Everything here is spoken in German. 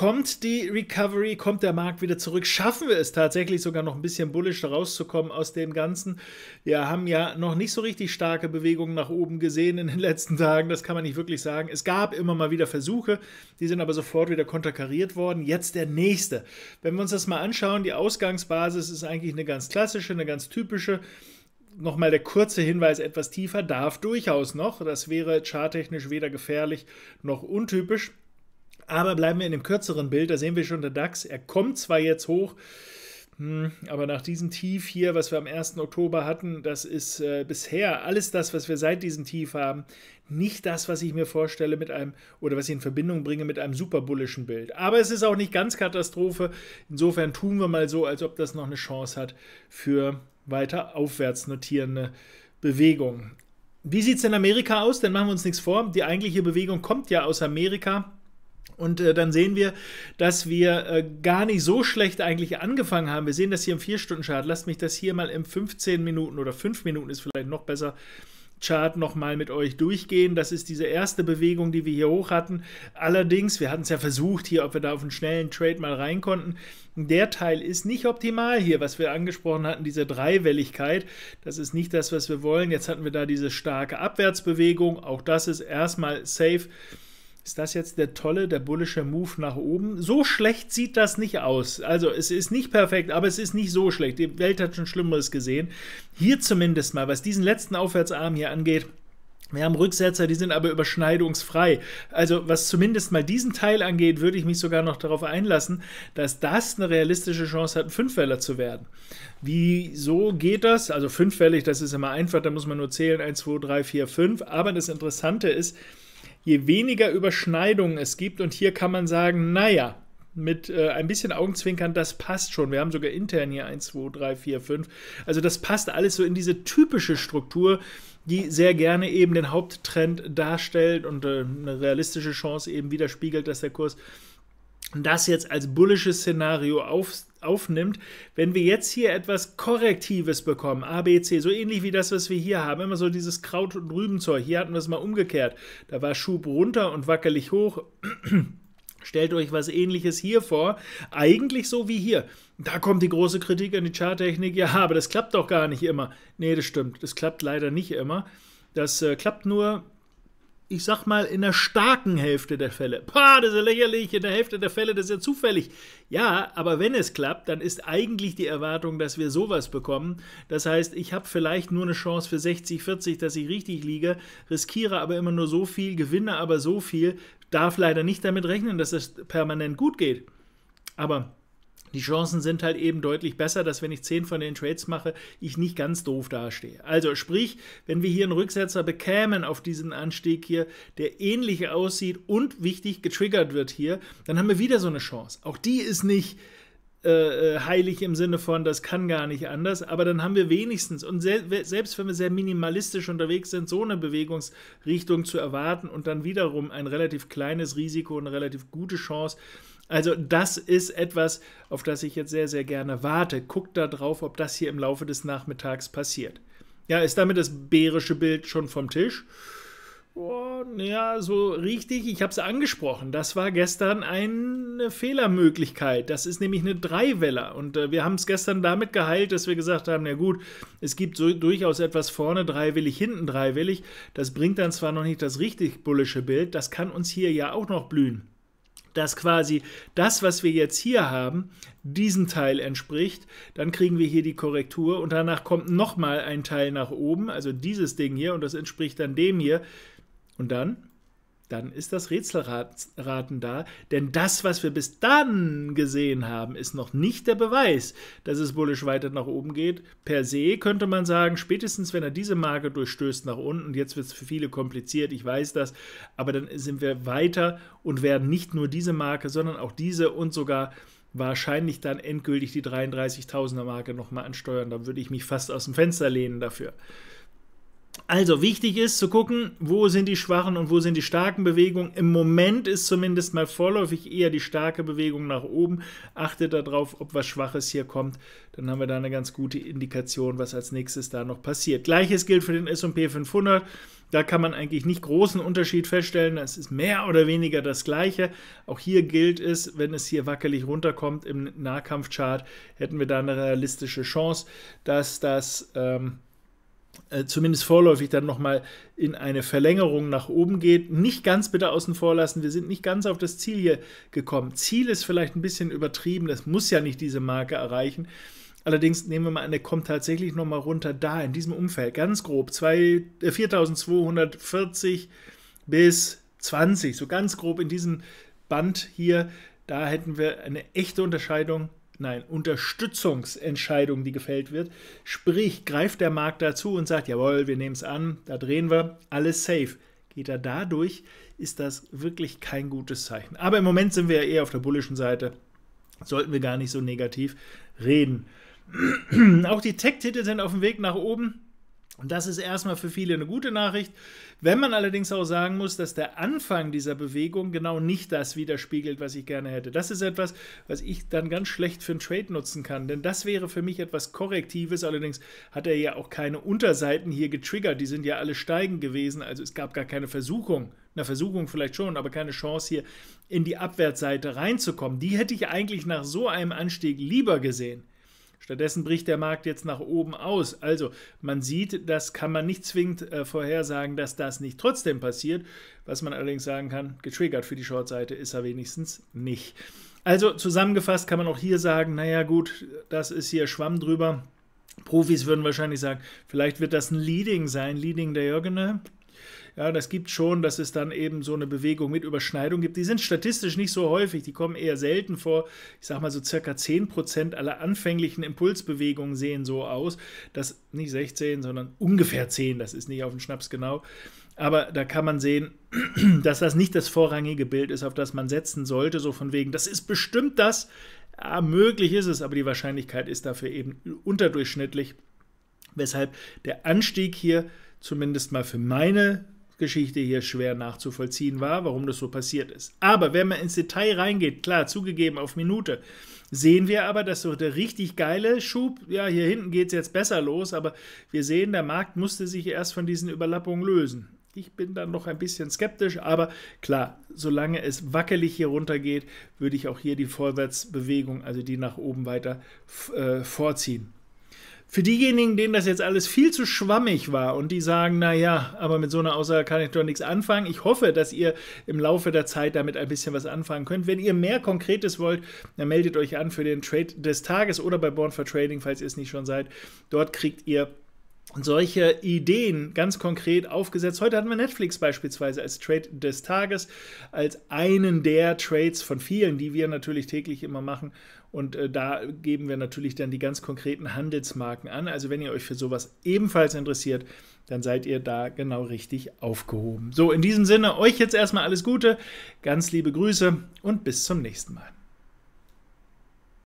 Kommt die Recovery, kommt der Markt wieder zurück? Schaffen wir es tatsächlich sogar noch ein bisschen bullisch rauszukommen aus dem Ganzen? Wir haben ja noch nicht so richtig starke Bewegungen nach oben gesehen in den letzten Tagen, das kann man nicht wirklich sagen. Es gab immer mal wieder Versuche, die sind aber sofort wieder konterkariert worden. Jetzt der nächste. Wenn wir uns das mal anschauen, die Ausgangsbasis ist eigentlich eine ganz klassische, eine ganz typische nochmal der kurze Hinweis, etwas tiefer darf durchaus noch. Das wäre charttechnisch weder gefährlich noch untypisch. Aber bleiben wir in dem kürzeren Bild, da sehen wir schon der DAX, er kommt zwar jetzt hoch, hm, aber nach diesem Tief hier, was wir am 1. Oktober hatten, das ist äh, bisher alles das, was wir seit diesem Tief haben, nicht das, was ich mir vorstelle mit einem oder was ich in Verbindung bringe mit einem super bullischen Bild. Aber es ist auch nicht ganz Katastrophe. Insofern tun wir mal so, als ob das noch eine Chance hat für weiter aufwärts notierende Bewegungen. Wie sieht es in Amerika aus? Dann machen wir uns nichts vor. Die eigentliche Bewegung kommt ja aus Amerika. Und äh, dann sehen wir, dass wir äh, gar nicht so schlecht eigentlich angefangen haben. Wir sehen das hier im 4-Stunden-Chart. Lasst mich das hier mal im 15 Minuten oder 5 Minuten ist vielleicht noch besser. Chart nochmal mit euch durchgehen. Das ist diese erste Bewegung, die wir hier hoch hatten. Allerdings, wir hatten es ja versucht hier, ob wir da auf einen schnellen Trade mal rein konnten. Der Teil ist nicht optimal hier, was wir angesprochen hatten, diese Dreiwelligkeit. Das ist nicht das, was wir wollen. Jetzt hatten wir da diese starke Abwärtsbewegung. Auch das ist erstmal safe. Ist das jetzt der tolle, der bullische Move nach oben? So schlecht sieht das nicht aus. Also es ist nicht perfekt, aber es ist nicht so schlecht. Die Welt hat schon Schlimmeres gesehen. Hier zumindest mal, was diesen letzten Aufwärtsarm hier angeht, wir haben Rücksetzer, die sind aber überschneidungsfrei. Also was zumindest mal diesen Teil angeht, würde ich mich sogar noch darauf einlassen, dass das eine realistische Chance hat, ein Fünfwähler zu werden. Wieso geht das? Also fünfwellig, das ist immer einfach, da muss man nur zählen, 1, 2, 3, 4, 5. Aber das Interessante ist, je weniger Überschneidungen es gibt. Und hier kann man sagen, naja, mit äh, ein bisschen Augenzwinkern, das passt schon. Wir haben sogar intern hier 1, 2, 3, 4, 5. Also das passt alles so in diese typische Struktur, die sehr gerne eben den Haupttrend darstellt und äh, eine realistische Chance eben widerspiegelt, dass der Kurs das jetzt als bullisches Szenario auf, aufnimmt, wenn wir jetzt hier etwas Korrektives bekommen, ABC, so ähnlich wie das, was wir hier haben, immer so dieses Kraut- und Rübenzeug. Hier hatten wir es mal umgekehrt. Da war Schub runter und wackelig hoch. Stellt euch was ähnliches hier vor, eigentlich so wie hier. Da kommt die große Kritik an die Charttechnik, ja, aber das klappt doch gar nicht immer. Nee, das stimmt, das klappt leider nicht immer. Das äh, klappt nur ich sag mal, in der starken Hälfte der Fälle. Pah, das ist ja lächerlich, in der Hälfte der Fälle, das ist ja zufällig. Ja, aber wenn es klappt, dann ist eigentlich die Erwartung, dass wir sowas bekommen. Das heißt, ich habe vielleicht nur eine Chance für 60, 40, dass ich richtig liege, riskiere aber immer nur so viel, gewinne aber so viel, darf leider nicht damit rechnen, dass es permanent gut geht. Aber die Chancen sind halt eben deutlich besser, dass wenn ich 10 von den Trades mache, ich nicht ganz doof dastehe. Also sprich, wenn wir hier einen Rücksetzer bekämen auf diesen Anstieg hier, der ähnlich aussieht und wichtig getriggert wird hier, dann haben wir wieder so eine Chance. Auch die ist nicht äh, äh, heilig im Sinne von, das kann gar nicht anders, aber dann haben wir wenigstens, und se selbst wenn wir sehr minimalistisch unterwegs sind, so eine Bewegungsrichtung zu erwarten und dann wiederum ein relativ kleines Risiko eine relativ gute Chance. Also das ist etwas, auf das ich jetzt sehr, sehr gerne warte. Guckt da drauf, ob das hier im Laufe des Nachmittags passiert. Ja, ist damit das bärische Bild schon vom Tisch? oh, ja, so richtig, ich habe es angesprochen. Das war gestern eine Fehlermöglichkeit. Das ist nämlich eine Dreiweller. Und äh, wir haben es gestern damit geheilt, dass wir gesagt haben, na gut, es gibt so durchaus etwas vorne dreiwillig, hinten dreiwillig. Das bringt dann zwar noch nicht das richtig bullische Bild, das kann uns hier ja auch noch blühen dass quasi das, was wir jetzt hier haben, diesem Teil entspricht. Dann kriegen wir hier die Korrektur und danach kommt nochmal ein Teil nach oben, also dieses Ding hier und das entspricht dann dem hier. Und dann? Dann ist das Rätselraten da, denn das, was wir bis dann gesehen haben, ist noch nicht der Beweis, dass es bullisch weiter nach oben geht. Per se könnte man sagen, spätestens wenn er diese Marke durchstößt nach unten, jetzt wird es für viele kompliziert, ich weiß das, aber dann sind wir weiter und werden nicht nur diese Marke, sondern auch diese und sogar wahrscheinlich dann endgültig die 33.000er Marke nochmal ansteuern. Da würde ich mich fast aus dem Fenster lehnen dafür. Also wichtig ist zu gucken, wo sind die schwachen und wo sind die starken Bewegungen. Im Moment ist zumindest mal vorläufig eher die starke Bewegung nach oben. Achtet darauf, ob was Schwaches hier kommt. Dann haben wir da eine ganz gute Indikation, was als nächstes da noch passiert. Gleiches gilt für den S&P 500. Da kann man eigentlich nicht großen Unterschied feststellen. Es ist mehr oder weniger das Gleiche. Auch hier gilt es, wenn es hier wackelig runterkommt im Nahkampfchart, hätten wir da eine realistische Chance, dass das ähm, äh, zumindest vorläufig dann nochmal in eine Verlängerung nach oben geht. Nicht ganz bitte außen vor lassen, wir sind nicht ganz auf das Ziel hier gekommen. Ziel ist vielleicht ein bisschen übertrieben, das muss ja nicht diese Marke erreichen. Allerdings nehmen wir mal an, der kommt tatsächlich nochmal runter da, in diesem Umfeld, ganz grob, 4240 äh, bis 20, so ganz grob in diesem Band hier, da hätten wir eine echte Unterscheidung nein, Unterstützungsentscheidung, die gefällt wird. Sprich, greift der Markt dazu und sagt, jawohl, wir nehmen es an, da drehen wir, alles safe. Geht er dadurch, ist das wirklich kein gutes Zeichen. Aber im Moment sind wir ja eher auf der bullischen Seite. Sollten wir gar nicht so negativ reden. Auch die Tech-Titel sind auf dem Weg nach oben. Und das ist erstmal für viele eine gute Nachricht. Wenn man allerdings auch sagen muss, dass der Anfang dieser Bewegung genau nicht das widerspiegelt, was ich gerne hätte. Das ist etwas, was ich dann ganz schlecht für einen Trade nutzen kann, denn das wäre für mich etwas Korrektives. Allerdings hat er ja auch keine Unterseiten hier getriggert. Die sind ja alle steigend gewesen, also es gab gar keine Versuchung. Eine Versuchung vielleicht schon, aber keine Chance hier in die Abwärtsseite reinzukommen. Die hätte ich eigentlich nach so einem Anstieg lieber gesehen. Stattdessen bricht der Markt jetzt nach oben aus. Also man sieht, das kann man nicht zwingend äh, vorhersagen, dass das nicht trotzdem passiert. Was man allerdings sagen kann, getriggert für die Shortseite ist er wenigstens nicht. Also zusammengefasst kann man auch hier sagen, naja gut, das ist hier Schwamm drüber. Profis würden wahrscheinlich sagen, vielleicht wird das ein Leading sein, Leading der Jürgene. Ja, das gibt schon, dass es dann eben so eine Bewegung mit Überschneidung gibt. Die sind statistisch nicht so häufig, die kommen eher selten vor. Ich sage mal so circa 10% aller anfänglichen Impulsbewegungen sehen so aus. Das nicht 16, sondern ungefähr 10, das ist nicht auf den Schnaps genau. Aber da kann man sehen, dass das nicht das vorrangige Bild ist, auf das man setzen sollte, so von wegen, das ist bestimmt das. Ja, möglich ist es, aber die Wahrscheinlichkeit ist dafür eben unterdurchschnittlich. Weshalb der Anstieg hier zumindest mal für meine Geschichte hier schwer nachzuvollziehen war, warum das so passiert ist. Aber wenn man ins Detail reingeht, klar, zugegeben auf Minute, sehen wir aber, dass so der richtig geile Schub, ja, hier hinten geht es jetzt besser los, aber wir sehen, der Markt musste sich erst von diesen Überlappungen lösen. Ich bin dann noch ein bisschen skeptisch, aber klar, solange es wackelig hier runter geht, würde ich auch hier die Vorwärtsbewegung, also die nach oben weiter äh, vorziehen. Für diejenigen, denen das jetzt alles viel zu schwammig war und die sagen, naja, aber mit so einer Aussage kann ich doch nichts anfangen. Ich hoffe, dass ihr im Laufe der Zeit damit ein bisschen was anfangen könnt. Wenn ihr mehr Konkretes wollt, dann meldet euch an für den Trade des Tages oder bei Born for Trading, falls ihr es nicht schon seid. Dort kriegt ihr solche Ideen ganz konkret aufgesetzt. Heute hatten wir Netflix beispielsweise als Trade des Tages, als einen der Trades von vielen, die wir natürlich täglich immer machen. Und äh, da geben wir natürlich dann die ganz konkreten Handelsmarken an. Also wenn ihr euch für sowas ebenfalls interessiert, dann seid ihr da genau richtig aufgehoben. So, in diesem Sinne, euch jetzt erstmal alles Gute, ganz liebe Grüße und bis zum nächsten Mal.